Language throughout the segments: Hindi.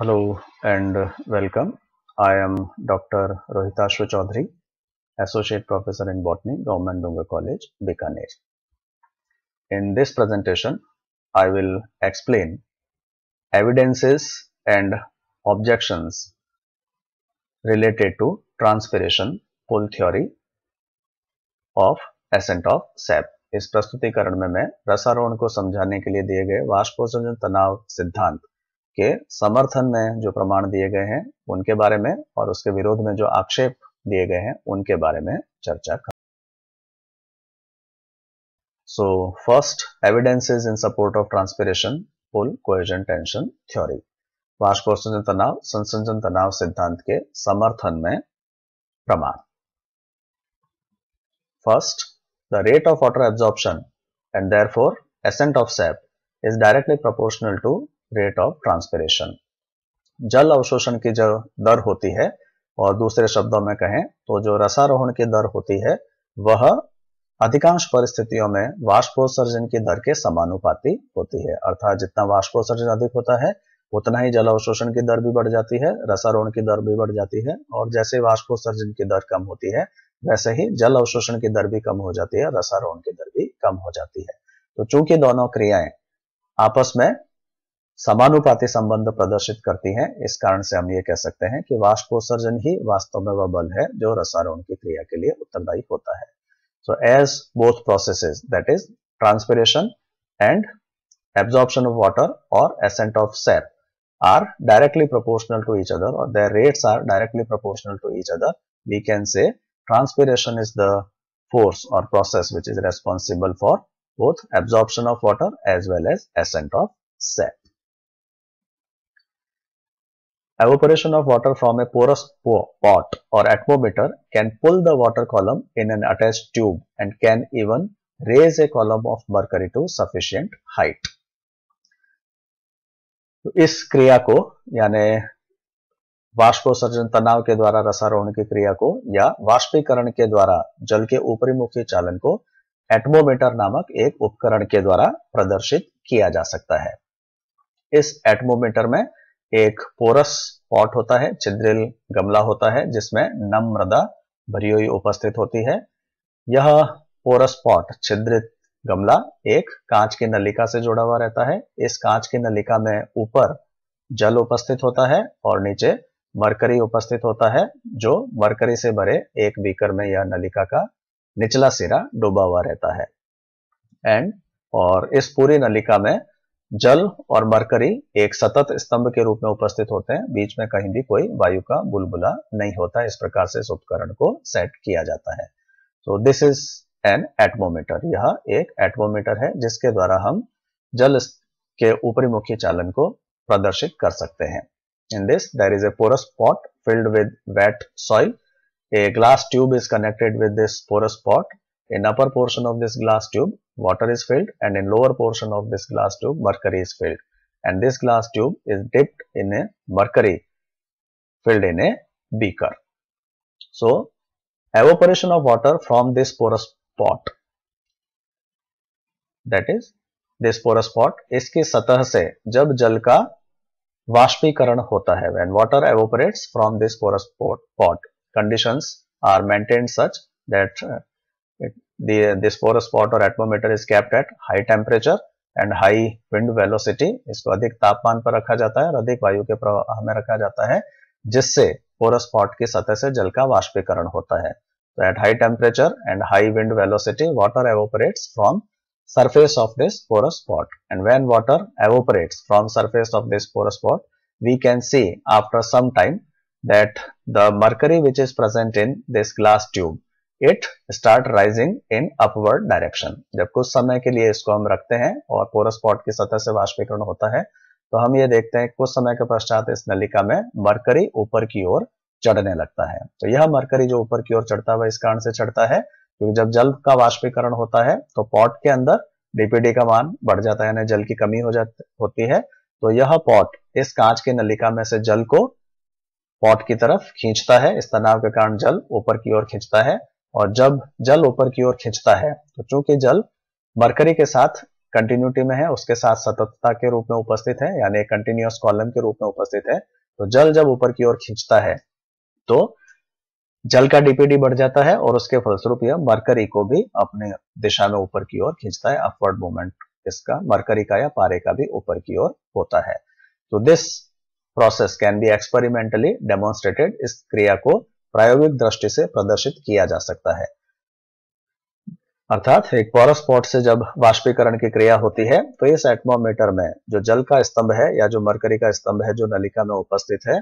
Hello and welcome. I am Dr. Rohitashu Chaudhary, Associate Professor in Botany, Government Dunga College, Bikaner. In this presentation, I will explain evidences and objections related to transpiration pull theory of ascent of sap इस प्रस्तुतिकरण में मैं रसारोहण को समझाने के लिए दिए गए वाष्पोसर्जन तनाव सिद्धांत के समर्थन में जो प्रमाण दिए गए हैं उनके बारे में और उसके विरोध में जो आक्षेप दिए गए हैं उनके बारे में चर्चा कर so first evidences in support of transpiration pull cohesion tension theory बाष्पोत्सर्जन तनाव संसर्जन तनाव सिद्धांत के समर्थन में प्रमाण first the rate of water absorption and therefore ascent of sap is directly proportional to rate of transpiration जल अवशोषण की जो दर होती है और दूसरे शब्दों में कहें तो जो रसारोहण की दर होती है वह अधिकांश परिस्थितियों में वाष्पोत्सर्जन की दर के समानुपाती होती है अर्थात जितना वाष्पोत्सर्जन अधिक होता है उतना ही जल अवशोषण की दर भी बढ़ जाती है रसारोहण की दर भी बढ़ जाती है और जैसे वाष्पोत्सर्जन की दर कम होती है वैसे ही जल अवशोषण की दर भी कम हो जाती है रसारोहण की दर भी कम हो जाती है तो चूंकि दोनों क्रियाएं आपस में समानुपाती संबंध प्रदर्शित करती है इस कारण से हम ये कह सकते हैं कि वाष्पोसर्जन ही वास्तव में वह बल है जो रसारोहण की क्रिया के लिए उत्तरदायी होता है so as both process that is transpiration and absorption of water और ascent of sap are directly proportional to each other और their rates are directly proportional to each other we can say transpiration is the force और process which is responsible for both absorption of water as well as ascent of sap Evaporation of water from a porous pot or atmometer can pull the water column in an attached tube and can even raise a column of mercury to sufficient height. तो इस क्रिया को यानी वाष्पोसर्जन तनाव के द्वारा रसारोहण की क्रिया को या वाष्पीकरण के द्वारा जल के ऊपरी मुख्य चालन को एटमोमीटर नामक एक उपकरण के द्वारा प्रदर्शित किया जा सकता है इस एटमोमीटर में एक पोरस पॉट होता है छिद्रिल गमला होता है जिसमें नम मृदा भरी हुई उपस्थित होती है यह पोरस पॉट छिद्रित गमला एक कांच की नलिका से जुड़ा हुआ रहता है इस कांच की नलिका में ऊपर जल उपस्थित होता है और नीचे मरकरी उपस्थित होता है जो मरकरी से भरे एक बीकर में यह नलिका का निचला सिरा डूबा हुआ रहता है एंड और इस पूरी नलिका में जल और मरकरी एक सतत स्तंभ के रूप में उपस्थित होते हैं बीच में कहीं भी कोई वायु का बुलबुला नहीं होता इस प्रकार से इस उपकरण को सेट किया जाता है तो दिस इज एन एटमोमीटर यह एक एटमोमीटर है जिसके द्वारा हम जल के ऊपरी मुखी चालन को प्रदर्शित कर सकते हैं in this there is a porous pot filled with wet soil a glass tube is connected with this porous pot In upper portion of this glass tube, water is filled and in lower portion of this glass tube, mercury is filled. And this glass tube is dipped in a mercury filled in a beaker. So, evaporation of water from this porous pot that is this porous pot इसकी सतह से जब जल का वाष्पीकरण होता है when water evaporates from this porous pot, pot conditions are maintained such that the this porous spot or atmometer is kept at high temperature and high wind velocity isko adhik tapman par rakha jata hai aur adhik vayu ke pravah mein rakha jata hai jisse porous spot की satah se jal ka वाष्पीकरण hota hai so at high temperature and high wind velocity water evaporates from surface of this porous spot and when water evaporates from surface of this porous spot we can see after some time that the mercury which is present in this glass tube it start rising in upward direction जब कुछ समय के लिए इसको हम रखते हैं और पोरस पॉट की सतह से वाष्पीकरण होता है तो हम ये देखते हैं कुछ समय के पश्चात इस नलिका में मरकरी ऊपर की ओर चढ़ने लगता है तो यह मरकरी जो ऊपर की ओर चढ़ता है इस कारण से चढ़ता है क्योंकि जब जल का वाष्पीकरण होता है तो पॉट के अंदर डीपीडी का मान बढ़ जाता है यानी जल की कमी हो जाती होती है तो यह पॉट इस कांच के नलिका में से जल को पॉट की तरफ खींचता है इस तनाव के कारण जल ऊपर की ओर खींचता है और जब जल ऊपर की ओर खींचता है तो चूंकि जल मरकरी के साथ कंटिन्यूटी में है उसके साथ सततता के रूप में उपस्थित है यानी कंटिन्यूस कॉलम के रूप में उपस्थित है तो जल जब ऊपर की ओर खींचता है तो जल का डीपीडी बढ़ जाता है और उसके फलस्वरूप यह मरकरी को भी अपने दिशा में ऊपर की ओर खींचता है अपवर्ड मूवमेंट इसका मरकरी का या पारे का भी ऊपर की ओर होता है तो this process can be experimentally demonstrated इस क्रिया को प्रायोगिक दृष्टि से प्रदर्शित किया जा सकता है अर्थात एक पोरस पॉट से जब वाष्पीकरण की क्रिया होती है तो इस एटमोमीटर में जो जल का स्तंभ है या जो मरकरी का स्तंभ है जो नलिका में उपस्थित है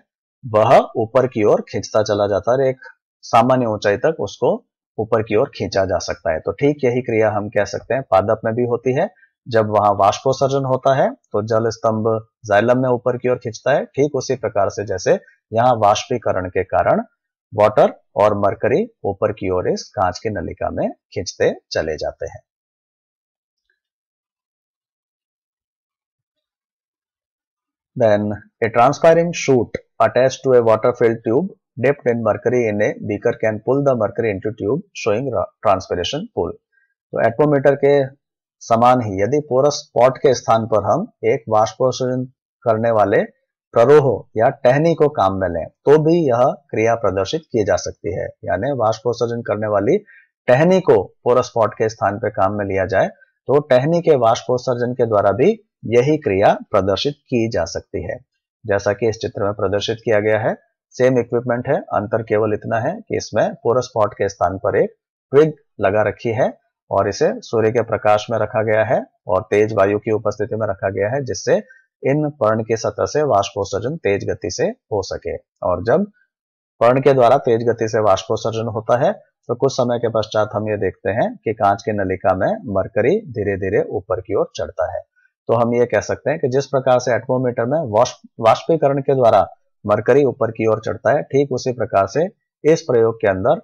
वह ऊपर की ओर खींचता चला जाता है एक सामान्य ऊंचाई तक उसको ऊपर की ओर खींचा जा सकता है तो ठीक यही क्रिया हम कह सकते हैं पादप में भी होती है जब वहां वाष्पोसर्जन होता है तो जल स्तंभ जाइलम में ऊपर की ओर खींचता है ठीक उसी प्रकार से जैसे यहाँ वाष्पीकरण के कारण वाटर और मरकरी ऊपर की ओर इस कांच के नलिका में खींचते चले जाते हैं then a transpiring shoot attach to a water filled tube dipped in mercury in a beaker can pull the mercury to tube showing transpiration pull तो एटमोमीटर के समान ही यदि पोरस पॉट के स्थान पर हम एक वाष्पोषण करने वाले प्ररोह या टहनी को काम में लें तो भी यह क्रिया प्रदर्शित की जा सकती है यानी वाष्पोत्सर्जन करने वाली टहनी को पोरस्पॉट के स्थान पर काम में लिया जाए तो टहनी के वाष्पोत्सर्जन के द्वारा भी यही क्रिया प्रदर्शित की जा सकती है जैसा कि इस चित्र में प्रदर्शित किया गया है सेम इक्विपमेंट है अंतर केवल इतना है कि इसमें पोरस्पॉट के स्थान पर एक ट्विग लगा रखी है और इसे सूर्य के प्रकाश में रखा गया है और तेज वायु की उपस्थिति में रखा गया है जिससे इन पर्ण के सतह से वाष्पोसर्जन तेज गति से हो सके और जब पर्ण के द्वारा तेज गति से वाष्पोसर्जन होता है तो कुछ समय के पश्चात हम ये देखते हैं कि कांच के नलिका में मरकरी धीरे धीरे ऊपर की ओर चढ़ता है तो हम ये कह सकते हैं कि जिस प्रकार से एटमोमीटर में वाष्पीकरण के द्वारा मरकरी ऊपर की ओर चढ़ता है ठीक उसी प्रकार से इस प्रयोग के अंदर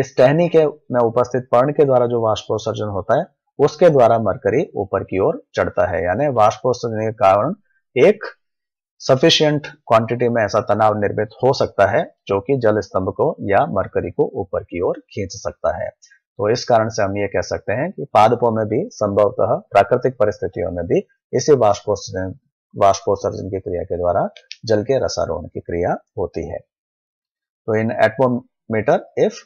इस टहनी के में उपस्थित पर्ण के द्वारा जो वाष्पोसर्जन होता है उसके द्वारा मरकरी ऊपर की ओर चढ़ता है यानी वाष्पोत्सर्जन के कारण एक सफिशियंट क्वांटिटी में ऐसा तनाव निर्मित हो सकता है जो कि जल स्तंभ को या मरकरी को ऊपर की ओर खींच सकता है तो इस कारण से हम ये कह सकते हैं कि पादपों में भी संभवतः प्राकृतिक परिस्थितियों में भी इसी वाष्पोत्सर्जन वाष्पोत्सर्जन की क्रिया के द्वारा जल के रसारोहण की क्रिया होती है तो in atmometer if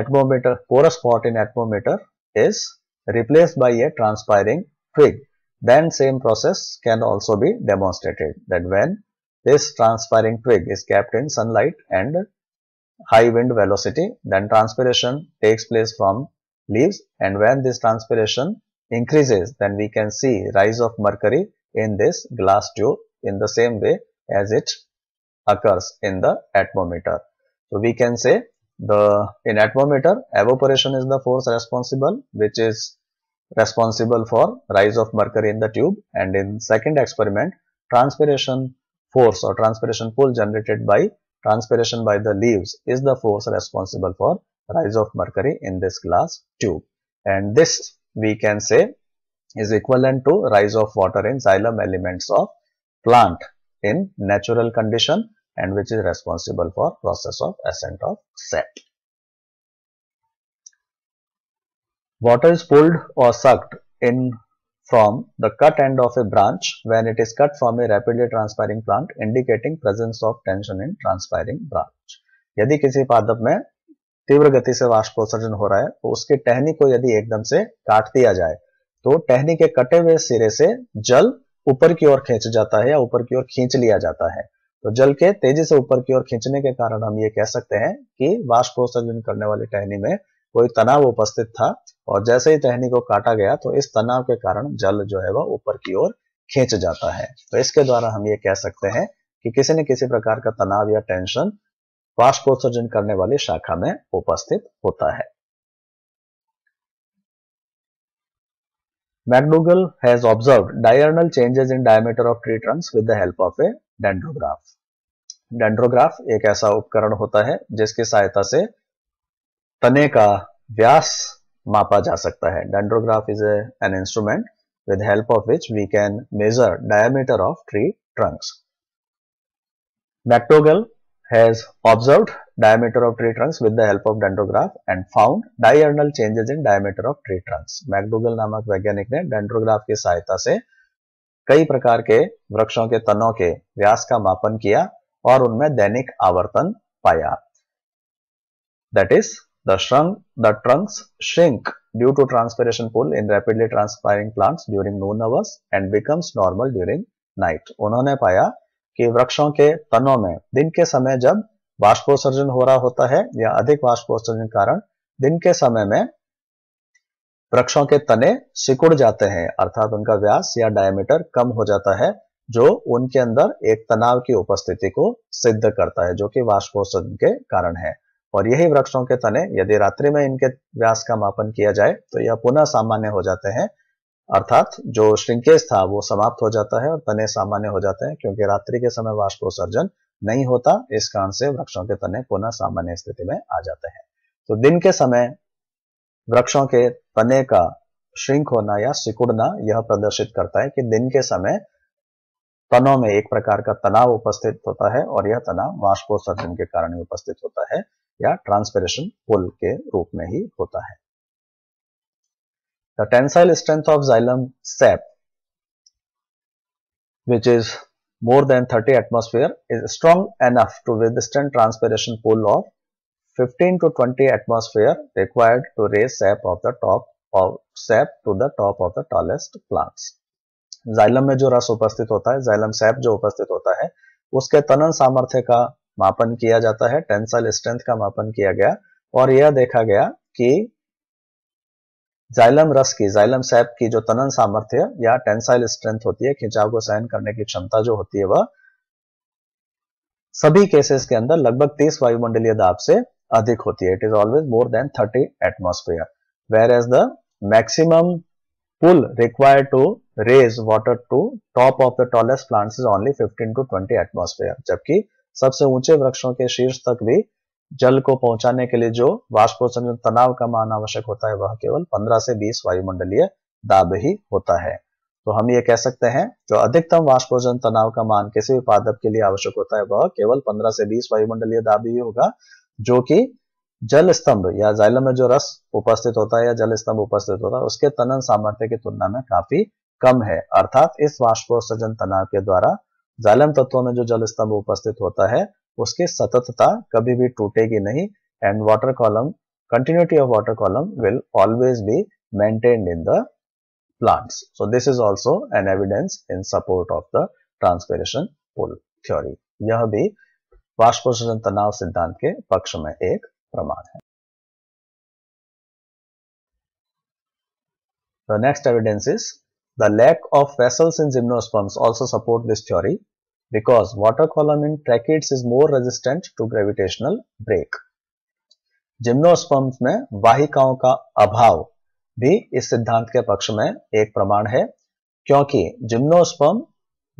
atmometer porous spot in atmometer is replaced by a transpiring twig. Then same process can also be demonstrated that when this transpiring twig is kept in sunlight and high wind velocity, then transpiration takes place from leaves and when this transpiration increases, then we can see rise of mercury in this glass tube in the same way as it occurs in the atmometer. So we can say the in atmometer evaporation is the force responsible which is responsible for rise of mercury in the tube and in second experiment transpiration force or transpiration pull generated by transpiration by the leaves is the force responsible for rise of mercury in this glass tube and this we can say is equivalent to rise of water in xylem elements of plant in natural condition and which is responsible for process of ascent of sap Water is pulled or sucked in from the cut end of a branch when it is cut from a rapidly transpiring plant indicating presence of tension in transpiring branch. यदि किसी पादप में तीव्र गति से वाष्प उत्सर्जन हो रहा है तो उसके टहनी को यदि एकदम से काट दिया जाए तो टहनी के कटे हुए सिरे से जल ऊपर की ओर खींच जाता है या ऊपर की ओर खींच लिया जाता है तो जल के तेजी से ऊपर की ओर खींचने के कारण हम ये कह सकते हैं कि वाष्प प्रोत्सर्जन करने वाली टहनी में कोई तनाव उपस्थित था और जैसे ही टहनी को काटा गया तो इस तनाव के कारण जल जो है वह ऊपर की ओर खींच जाता है तो इसके द्वारा हम ये कह सकते हैं कि किसी न किसी प्रकार का तनाव या टेंशन वाष्पोत्सर्जन करने वाली शाखा में उपस्थित होता है McDougall has observed diurnal changes in diameter of tree trunks with the help of a dendrograph. डेंड्रोग्राफ एक ऐसा उपकरण होता है जिसकी सहायता से तने का व्यास मापा जा सकता है dendrograph is an instrument with help of which we can measure diameter of tree trunks McDougall has observed diameter of tree trunks with the help of dendrograph and found diurnal changes in diameter of tree trunks. McDougall नामक वैज्ञानिक ने डेंड्रोग्राफ की सहायता से कई प्रकार के वृक्षों के तनों के व्यास का मापन किया और उनमें दैनिक आवर्तन पाया that is the shrunk the trunks shrink due to transpiration pull in rapidly transpiring plants during noon hours and becomes normal during night उन्होंने पाया कि वृक्षों के तनों में दिन के समय जब वाष्पोत्सर्जन हो रहा होता है या अधिक वाष्पोत्सर्जन कारण दिन के समय में वृक्षों के तने सिकुड़ जाते हैं अर्थात उनका व्यास या डायमीटर कम हो जाता है जो उनके अंदर एक तनाव की उपस्थिति को सिद्ध करता है जो कि वाष्पोत्सर्जन के कारण है और यही वृक्षों के तने यदि रात्रि में इनके व्यास का मापन किया जाए तो यह पुनः सामान्य हो जाते हैं अर्थात जो श्रृंकेश था वो समाप्त हो जाता है और तने सामान्य हो जाते हैं क्योंकि रात्रि के समय वाष्पोसर्जन नहीं होता इस कारण से वृक्षों के तने पुनः सामान्य स्थिति में आ जाते हैं तो दिन के समय वृक्षों के तने का श्रृंख होना या सिकुड़ना यह प्रदर्शित करता है कि दिन के समय तनों में एक प्रकार का तनाव उपस्थित होता है और यह तनाव वाष्पोत्सर्जन के कारण ही उपस्थित होता है या ट्रांसपेरेशन पुल के रूप में ही होता है The tensile strength of xylem sap, which is more than 30 atmosphere, is strong enough to withstand transpiration pull of 15 to 20 atmosphere required to raise sap of the top of sap to the top of the tallest plants. xylem mein jo ras upasthit hota hai xylem sap jo upasthit hota hai uske tanan samarthya ka मापन किया जाता है टेंसल स्ट्रेंथ का मापन किया गया और यह देखा गया कि जाइलम रस की जाइलम सैप की जो तनन सामर्थ्य या टेंसाइल स्ट्रेंथ होती है खिंचाव को सहन करने की क्षमता जो होती है वह सभी केसेस के अंदर लगभग 30 वायुमंडलीय दाब से अधिक होती है it is always more than 30 atmosphere whereas the maximum pull required to raise water to top of the tallest plants is only 15 to 20 atmosphere जबकि सबसे ऊंचे वृक्षों के शीर्ष तक भी जल को पहुंचाने के लिए जो वाष्पोत्सर्जन तनाव का मान आवश्यक होता है वह केवल 15 से 20 वायुमंडलीय दाब ही होता है तो हम ये कह सकते हैं जो अधिकतम वाष्पोजन तनाव का मान किसी भी पादप के लिए आवश्यक होता है वह केवल 15 से 20 वायुमंडलीय दाब ही होगा जो कि जल स्तंभ या जाइलम में जो रस उपस्थित होता है या जल स्तंभ उपस्थित होता है उसके तनन सामर्थ्य की तुलना में काफी कम है अर्थात इस वाष्पोत्सर्जन तनाव के द्वारा जालम तत्वों में जो जल स्तंभ उपस्थित होता है उसकी सततता कभी भी टूटेगी नहीं and water column continuity of water column will always be maintained in the plants so this is also an evidence in support of the transpiration pull theory यह भी वाष्पोषण तनाव सिद्धांत के पक्ष में एक प्रमाण है next evidence is the lack of vessels in gymnosperms also support this theory because water column in tracheids is more resistant to gravitational break. Gymnosperms में वाहिकाओं का अभाव भी इस सिद्धांत के पक्ष में एक प्रमाण है क्योंकि जिम्नोस्पर्म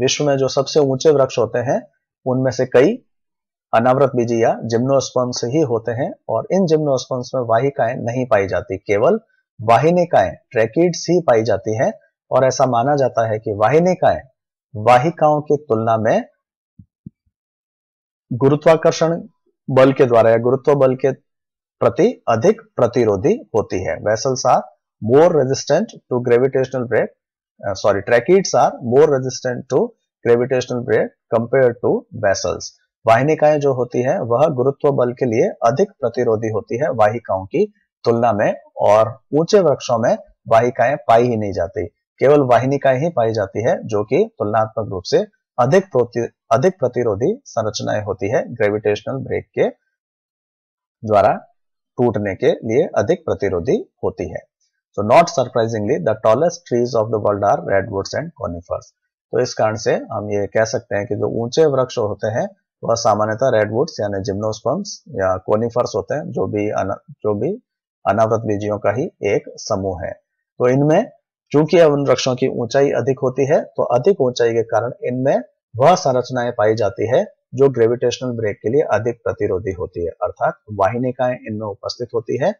विश्व में जो सबसे ऊंचे वृक्ष होते हैं उनमें से कई अनावृत बीजी या जिम्नोस्पर्म्स ही होते हैं और इन जिम्नोस्पर्म्स में वाहिकाएं नहीं पाई जाती केवल वाहिनिकाएं ट्रैकिड्स ही पाई जाती हैं और ऐसा माना जाता है कि वाहिनिकाएं वाहिकाओं की तुलना में गुरुत्वाकर्षण बल के द्वारा या गुरुत्व बल के प्रति अधिक प्रतिरोधी होती है vessels are more resistant to gravitational break sorry tracheids are more resistant to gravitational break compare to vessels वाहिनिकाएं जो होती है वह गुरुत्व बल के लिए अधिक प्रतिरोधी होती है वाहिकाओं की तुलना में और ऊंचे वृक्षों में वाहिकाएं पाई ही नहीं जाती केवल वाहिनिकाएं ही पाई जाती है जो कि तुलनात्मक रूप से अधिक अधिक प्रतिरोधी संरचनाएं होती है ग्रेविटेशनल ब्रेक के द्वारा टूटने के लिए अधिक प्रतिरोधी होती है so not surprisingly the tallest trees of the world are redwoods and conifers तो इस कारण से हम ये कह सकते हैं कि जो ऊंचे वृक्ष होते हैं वह सामान्यतः रेडवुड्स यानी जिम्नोस्पम्स या कोनिफर्स होते हैं जो भी अना, जो भी अनावृत बीजियों का ही एक समूह है तो इनमें चूंकि वृक्षों की ऊंचाई अधिक होती है तो अधिक ऊंचाई के कारण इनमें वह संरचनाएं पाई जाती है जो ग्रेविटेशनल ब्रेक के लिए अधिक प्रतिरोधी होती है अर्थात वाहिनिकाएं इनमें उपस्थित होती है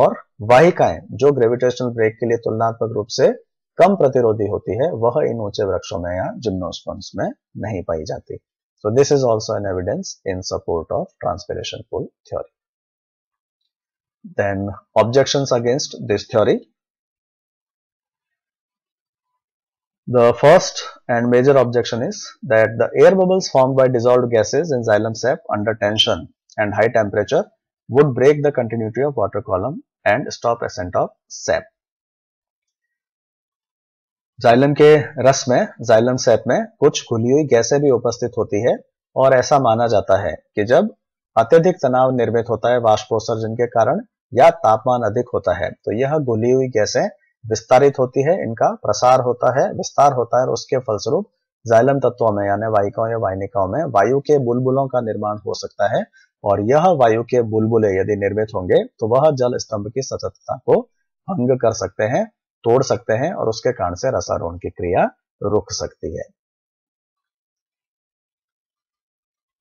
और वाहिकाएं जो ग्रेविटेशनल ब्रेक के लिए तुलनात्मक रूप से कम प्रतिरोधी होती है वह इन ऊंचे वृक्षों में या जिम्नोस्पन्स में नहीं पाई जाती तो this is also an evidence in support of transpiration pull theory then objection against this theory The first and major objection is that the air bubbles formed by dissolved gases in xylem sap under tension and high temperature would break the continuity of water column and stop ascent of sap. xylem ke ras mein xylem sap mein kuch घुली hui गैसें bhi upasthit hoti hai aur aisa mana jata hai ki jab अत्यधिक तनाव निर्मित होता है वाष्पोत्सर्जन के कारण या तापमान अधिक होता है तो यह घुली हुई गैसें विस्तारित होती है इनका प्रसार होता है विस्तार होता है और उसके फलस्वरूप जाइलम तत्वों में यानी वायिकाओं या वाहिनिकाओं में वायु के बुलबुलों का निर्माण हो सकता है और यह वायु के बुलबुले यदि निर्मित होंगे तो वह जल स्तंभ की सततता को भंग कर सकते हैं तोड़ सकते हैं और उसके कारण से रसारोहण की क्रिया रुक सकती है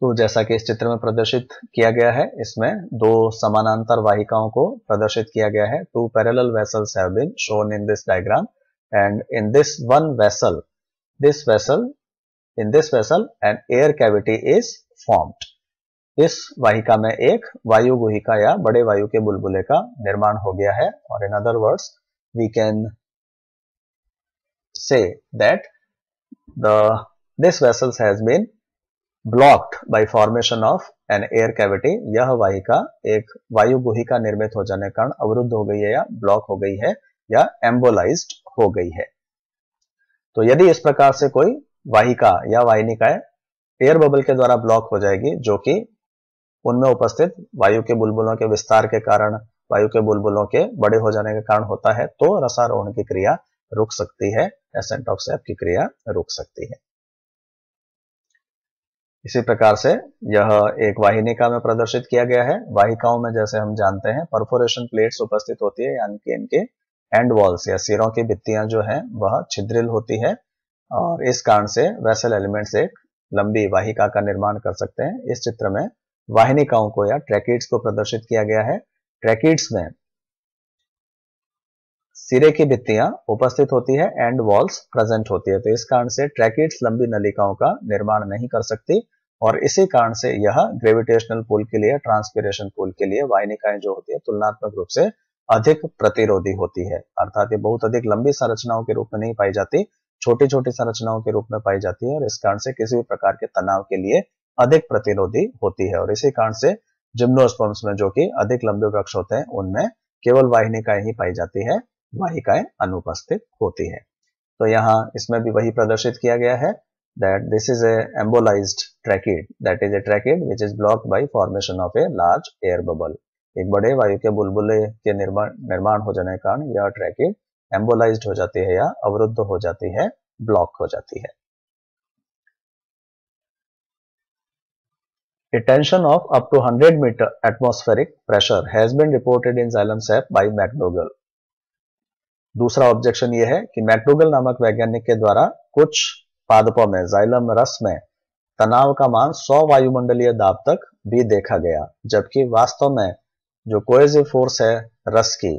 तो जैसा कि इस चित्र में प्रदर्शित किया गया है इसमें दो समानांतर वाहिकाओं को प्रदर्शित किया गया है two parallel vessels have been shown in this diagram and in this इस वाहिका में एक वायु गुहिका या बड़े वायु के बुलबुले का निर्माण हो गया है और in other words we can say that the this vessels has been blocked by formation of an air cavity यह वाहिका एक वायु गुहिका निर्मित हो जाने के कारण अवरुद्ध हो गई है या ब्लॉक हो गई है या एम्बोलाइज हो गई है तो यदि इस प्रकार से कोई वाहिका या वाहिनिकाएं एयर बबल के द्वारा ब्लॉक हो जाएगी जो कि उनमें उपस्थित वायु के बुलबुलों के विस्तार के कारण वायु के बुलबुलों के बड़े हो जाने के कारण होता है तो रसारोहण की क्रिया रुक सकती है एसेंटॉक्सैप की क्रिया रुक सकती है इसी प्रकार से यह एक वाहिनिका में प्रदर्शित किया गया है वाहिकाओं में जैसे हम जानते हैं परफोरेशन प्लेट्स उपस्थित होती है यानी कि इनके एंड वॉल्स या सिरों की भित्तियां जो है वह छिद्रिल होती है और इस कारण से वैसल एलिमेंट्स एक लंबी वाहिका का निर्माण कर सकते हैं इस चित्र में वाहिनिकाओं को या ट्रैकिड्स को प्रदर्शित किया गया है ट्रैकिड्स में सिरे की भित्तियां उपस्थित होती है एंड वॉल्स प्रेजेंट होती है तो इस कारण से ट्रैकिड्स लंबी नलिकाओं का निर्माण नहीं कर सकती और इसी कारण से यह ग्रेविटेशनल पुल के लिए ट्रांसपिरेशन पुल के लिए वाहिनिकाएं जो होती है तुलनात्मक रूप से अधिक प्रतिरोधी होती है अर्थात ये बहुत अधिक लंबी संरचनाओं के रूप में नहीं पाई जाती छोटी छोटी संरचनाओं के रूप में पाई जाती है और इस कारण से किसी भी प्रकार के तनाव के लिए अधिक प्रतिरोधी होती है और इसी कारण से जिम्नोस्पम्स में जो कि अधिक लंबे वृक्ष होते हैं उनमें केवल वाहिनिकाएं ही पाई जाती है वाहिकाएं अनुपस्थित होती है तो यहाँ इसमें भी वही प्रदर्शित किया गया है that this is a embolized tracheid that is a tracheid which is blocked by formation of a large air bubble एक बड़े वायु के बुलबुले के निर्माण निर्माण हो जाने के कारण यह ट्रैकेड एम्बोलाइज्ड हो जाती है या अवरुद्ध हो जाती है ब्लॉक हो जाती है A tension of up to 100 meter atmospheric pressure has been reported in xylem sap by McDougall. दूसरा ऑब्जेक्शन यह है कि मैकडोगल नामक वैज्ञानिक के द्वारा कुछ पादपों में जाइलम रस में तनाव का मान 100 वायुमंडलीय दाब तक भी देखा गया जबकि वास्तव में जो कोएजिव फोर्स है रस की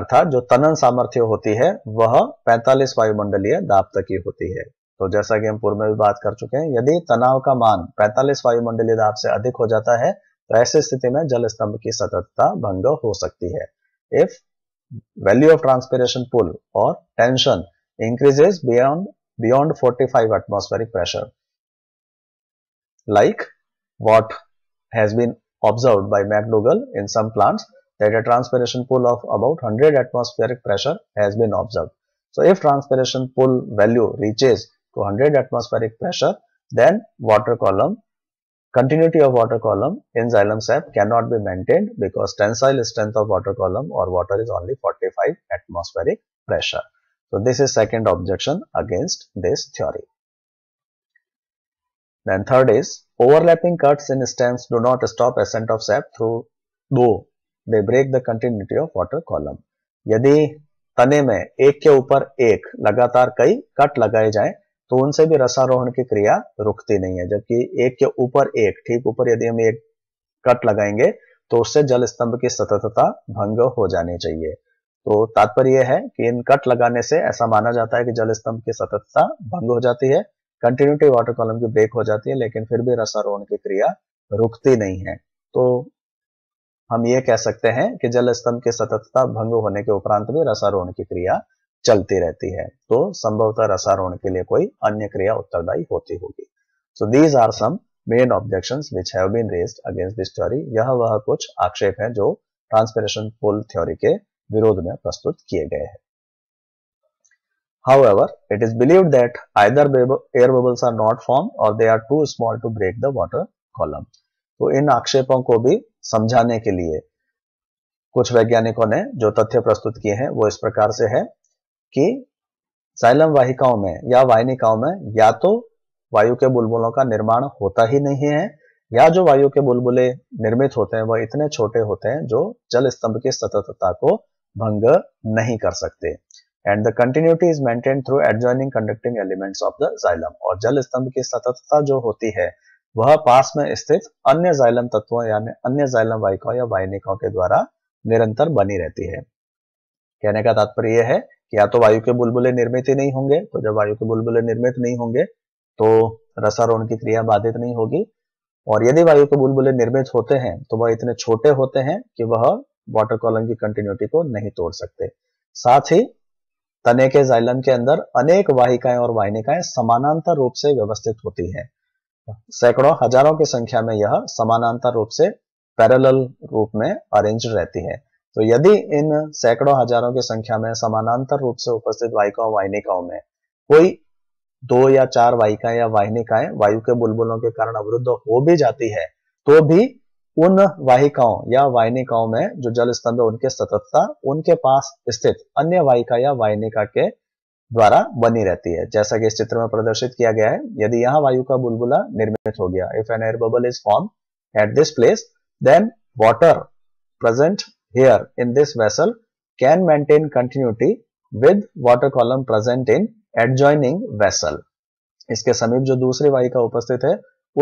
अर्थात जो तनन सामर्थ्य होती है वह 45 वायुमंडलीय दाब तक ही होती है तो जैसा कि हम पूर्व में भी बात कर चुके हैं यदि तनाव का मान 45 वायुमंडलीय दाब से अधिक हो जाता है तो ऐसी स्थिति में जल स्तंभ की सततता भंग हो सकती है if value of transpiration pull और tension increases beyond beyond 45 atmospheric pressure like what has been observed by McDougall in some plants that a transpiration pull of about 100 atmospheric pressure has been observed. So, if transpiration pull value reaches to 100 atmospheric pressure, then water column, continuity of water column in xylem sap cannot be maintained because tensile strength of water column or water is only 45 atmospheric pressure. So this is second objection against this theory. Then third is overlapping cuts in stems do not stop ascent of sap through though they break the continuity of water column. यदि तने में एक के ऊपर एक लगातार कई कट लगाए जाएं तो उनसे भी रसारोहण की क्रिया रुकती नहीं है जबकि एक के ऊपर एक ठीक ऊपर यदि हम एक कट लगाएंगे तो उससे जल स्तंभ की सततता भंग हो जानी चाहिए तो तात्पर्य यह है कि इन कट लगाने से ऐसा माना जाता है कि जल स्तंभ की सततता भंग हो जाती है कंटिन्यूटी वाटर कॉलम की ब्रेक हो जाती है लेकिन फिर भी रसारोहण की क्रिया रुकती नहीं है तो हम ये कह सकते हैं कि जल स्तंभ की सततता भंग होने के उपरांत भी रसारोहण की क्रिया चलती रहती है तो संभवतः रसारोहण के लिए कोई अन्य क्रिया उत्तरदायी होती होगी so these are some main objection which have been raised against this theory यह वह कुछ आक्षेप है जो ट्रांसपेरेशन पुल थ्योरी के विरोध में प्रस्तुत किए गए हैं However, it is believed that either air bubbles are not formed or they are too small to break the water column. तो इन आक्षेपों को भी समझाने के लिए कुछ वैज्ञानिकों ने जो तथ्य प्रस्तुत किए हैं वो इस प्रकार से है कि साइलम वाहिकाओं में या वाहिनिकाओं में या तो वायु के बुलबुलों का निर्माण होता ही नहीं है या जो वायु के बुलबुले निर्मित होते हैं वह इतने छोटे होते हैं जो जल स्तंभ की सततता को भंग नहीं कर सकते and the continuity is maintain through adjoining conducting elements of the xylem और जल स्तंभ की सततता जो होती है वह पास में स्थित अन्य जाइलम तत्वों यानी अन्य जाइलम वाहिकाओं या वाहिनिकाओं के द्वारा निरंतर बनी रहती है कहने का तात्पर्य यह है कि या तो वायु के बुलबुले निर्मित ही नहीं होंगे तो जब वायु के बुलबुले निर्मित नहीं होंगे तो रसारोहण की क्रिया बाधित नहीं होगी और यदि वायु के बुलबुले निर्मित होते हैं तो वह इतने छोटे होते हैं कि वह वाटर कॉलम की कंटिन्यूटी को नहीं तोड़ सकते साथ ही तने के जाइलम के अंदर अनेक वाहिकाएं और वाहिनिकाएं समानांतर रूप से व्यवस्थित होती हैं सैकड़ों हजारों की संख्या में यह समानांतर रूप से पैरेलल रूप में अरेंज रहती है तो यदि इन सैकड़ों हजारों की संख्या में समानांतर रूप से उपस्थित वाहिकाओं वाहिनिकाओं में कोई दो या चार वाहिकाएं या वाहिनिकाएं वायु के बुलबुलों के कारण अवरुद्ध हो भी जाती है तो भी उन वाहिकाओं या वाहिनिकाओं में जो जल स्तंभ है उनके सततता उनके पास स्थित अन्य वाहिका या वाहिनिका के द्वारा बनी रहती है जैसा कि इस चित्र में प्रदर्शित किया गया है यदि यहाँ वायु का बुलबुला निर्मित हो गया if an air bubble is form at this place then water present here in this vessel can maintain continuity with water column present in adjoining vessel इसके समीप जो दूसरी वाहिका उपस्थित है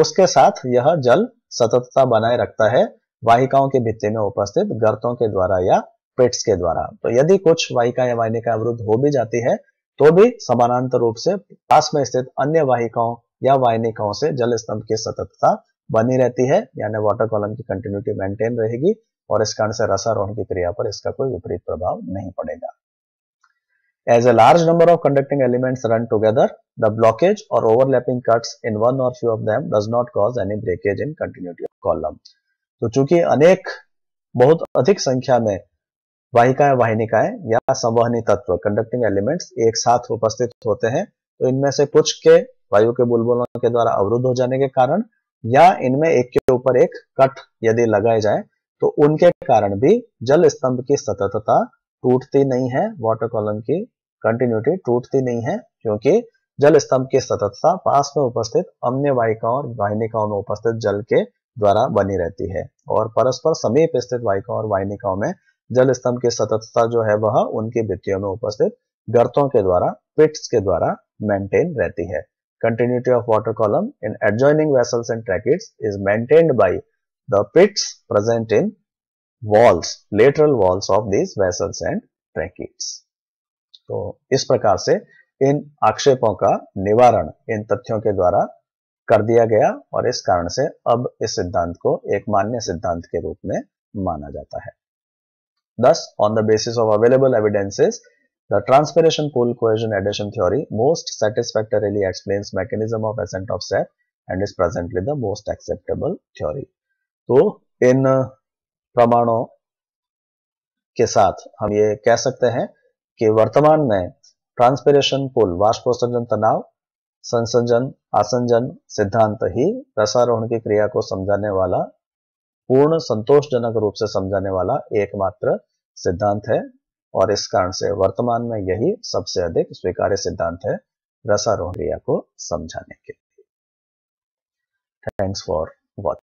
उसके साथ यह जल सततता बनाए रखता है वाहिकाओं के भित्ति में उपस्थित गर्तों के द्वारा या पेट्स के द्वारा तो यदि कुछ वाहिका या वाहिनिका अवरुद्ध हो भी जाती है तो भी समानांतर रूप से पास में स्थित अन्य वाहिकाओं या वाहिनिकाओं से जल स्तंभ की सततता बनी रहती है यानी वाटर कॉलम की कंटिन्यूटी मेंटेन रहेगी और इस कारण से रसारोहण की क्रिया पर इसका कोई विपरीत प्रभाव नहीं पड़ेगा As a large number of conducting elements run together, the blockage or overlapping cuts in one or few of them does not cause any breakage in continuity of column. तो चूंकि अनेक बहुत अधिक संख्या में वाहिकाएं वाहिनिकाएं या संवहनी तत्व कंडक्टिंग एलिमेंट्स एक साथ उपस्थित होते हैं तो इनमें से कुछ के वायु के बुलबुलों के द्वारा अवरुद्ध हो जाने के कारण या इनमें एक के ऊपर एक कट यदि लगाए जाए तो उनके कारण भी जल स्तंभ की सततता टूटती नहीं है वाटर कॉलम की कंटिन्यूटी टूटती नहीं है क्योंकि जल स्तंभ की सततता पास में उपस्थित अन्य वायिकाओं और वाहिनिकाओं में उपस्थित जल के द्वारा बनी रहती है और परस्पर समीप स्थित वायिकाओं और वाहिनिकाओं में जल स्तंभ की सततता जो है वह उनकी भित्तियों में उपस्थित गर्तों के द्वारा पिट्स के द्वारा मेंटेन रहती है continuity of water column in adjoining vessels and tracheid is maintained by the pits present in walls, lateral walls of these vessels and tracheids. तो इस प्रकार से इन आक्षेपों का निवारण इन तथ्यों के द्वारा कर दिया गया और इस कारण से अब इस सिद्धांत को एक मान्य सिद्धांत के रूप में माना जाता है thus on the basis of available evidences the transpiration pull cohesion adhesion theory most satisfactorily explain mechanism of ascent of sap and is presently the most acceptable theory तो इन प्रमाणों के साथ हम ये कह सकते हैं कि वर्तमान में ट्रांसपिरेशन पुल वाष्पोत्सर्जन तनाव संसर्जन आसंजन सिद्धांत ही रसारोहण की क्रिया को समझाने वाला पूर्ण संतोषजनक रूप से समझाने वाला एकमात्र सिद्धांत है और इस कारण से वर्तमान में यही सबसे अधिक स्वीकार्य सिद्धांत है रसारोहण क्रिया को समझाने के लिए थैंक्स फॉर वॉचिंग